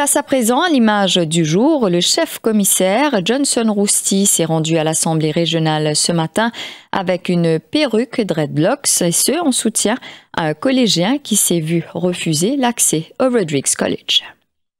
Place à présent à l'image du jour. Le chef commissaire Johnson Rusty s'est rendu à l'Assemblée régionale ce matin avec une perruque dreadlocks et ce en soutien à un collégien qui s'est vu refuser l'accès au Rodrigues College.